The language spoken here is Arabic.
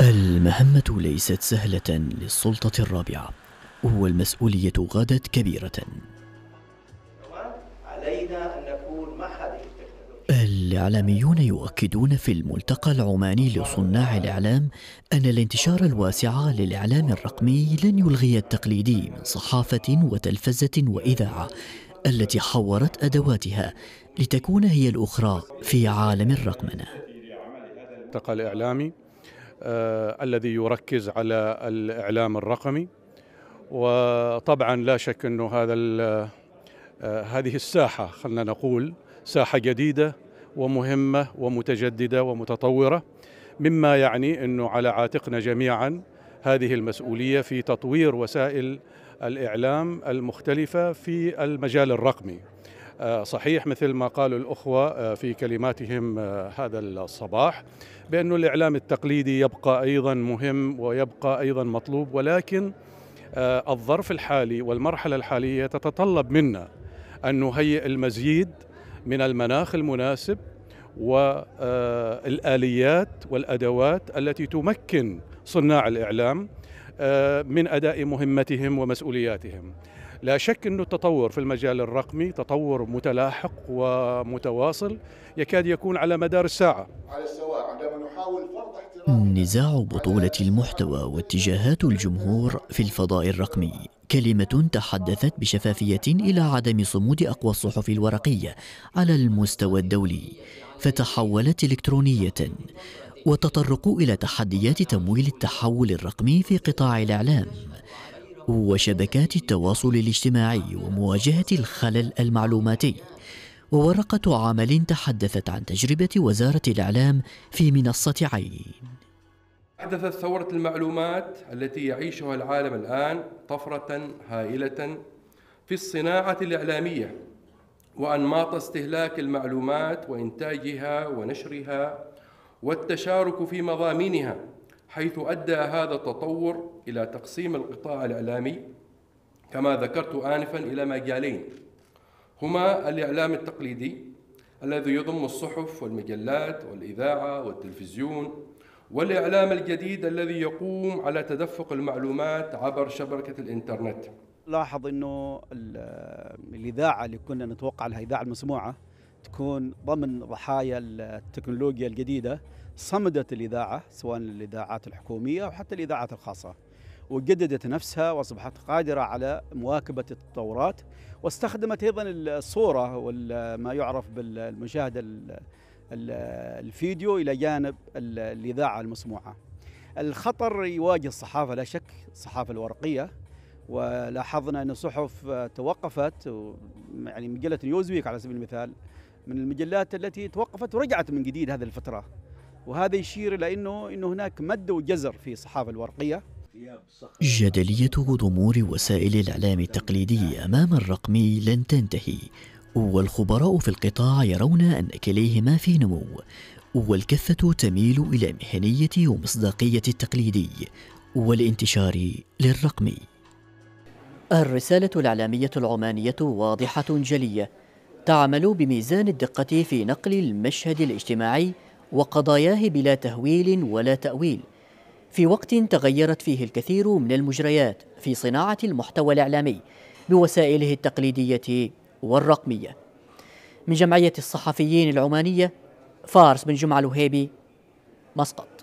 المهمة ليست سهلة للسلطة الرابعة والمسؤولية غدت كبيرة علينا أن نكون الإعلاميون يؤكدون في الملتقى العماني لصناع الإعلام أن الانتشار الواسع للإعلام الرقمي لن يلغي التقليدي من صحافة وتلفزة وإذاعة التي حورت أدواتها لتكون هي الأخرى في عالم الرقمنة الملتقى الإعلامي آه، الذي يركز على الإعلام الرقمي وطبعا لا شك أنه هذا آه، هذه الساحة خلنا نقول ساحة جديدة ومهمة ومتجددة ومتطورة مما يعني أنه على عاتقنا جميعا هذه المسؤولية في تطوير وسائل الإعلام المختلفة في المجال الرقمي آه، صحيح مثل ما قالوا الأخوة آه، في كلماتهم آه، هذا الصباح بأن الإعلام التقليدي يبقى أيضا مهم ويبقى أيضا مطلوب ولكن الظرف الحالي والمرحلة الحالية تتطلب منا أن نهيئ المزيد من المناخ المناسب والآليات والأدوات التي تمكن صناع الإعلام من أداء مهمتهم ومسؤولياتهم لا شك أنه التطور في المجال الرقمي تطور متلاحق ومتواصل يكاد يكون على مدار الساعة على السواء عندما نحاول فرض نزاع بطولة المحتوى واتجاهات الجمهور في الفضاء الرقمي كلمة تحدثت بشفافية إلى عدم صمود أقوى الصحف الورقية على المستوى الدولي فتحولت إلكترونية وتطرقوا إلى تحديات تمويل التحول الرقمي في قطاع الإعلام وشبكات التواصل الاجتماعي ومواجهة الخلل المعلوماتي وورقة عمل تحدثت عن تجربة وزارة الإعلام في منصة عين أحدثت ثورة المعلومات التي يعيشها العالم الآن طفرة هائلة في الصناعة الإعلامية وأنماط استهلاك المعلومات وإنتاجها ونشرها والتشارك في مضامينها حيث أدى هذا التطور إلى تقسيم القطاع الإعلامي كما ذكرت آنفا إلى مجالين هما الإعلام التقليدي الذي يضم الصحف والمجلات والإذاعة والتلفزيون والإعلام الجديد الذي يقوم على تدفق المعلومات عبر شبكة الإنترنت لاحظ أنه الإذاعة اللي كنا نتوقع لها إذاعة المسموعة تكون ضمن ضحايا التكنولوجيا الجديدة صمدت الإذاعة سواء الإذاعات الحكومية أو حتى الإذاعات الخاصة وجددت نفسها واصبحت قادره على مواكبه التطورات واستخدمت ايضا الصوره وما يعرف بالمشاهده الفيديو الى جانب الاذاعه المسموعه. الخطر يواجه الصحافه لا شك الصحافه الورقيه ولاحظنا ان صحف توقفت يعني مجله نيوزويك على سبيل المثال من المجلات التي توقفت ورجعت من جديد هذه الفترة وهذا يشير إلى أنه, إنه هناك مد وجزر في الصحافة الورقية جدلية ضمور وسائل الإعلام التقليدي أمام الرقمي لن تنتهي والخبراء في القطاع يرون أن كليهما في نمو والكفة تميل إلى مهنية ومصداقية التقليدي والانتشار للرقمي الرسالة الإعلامية العمانية واضحة جلية تعمل بميزان الدقة في نقل المشهد الاجتماعي وقضاياه بلا تهويل ولا تأويل في وقت تغيرت فيه الكثير من المجريات في صناعة المحتوى الإعلامي بوسائله التقليدية والرقمية من جمعية الصحفيين العمانية فارس بن جمعة الوهيبي مسقط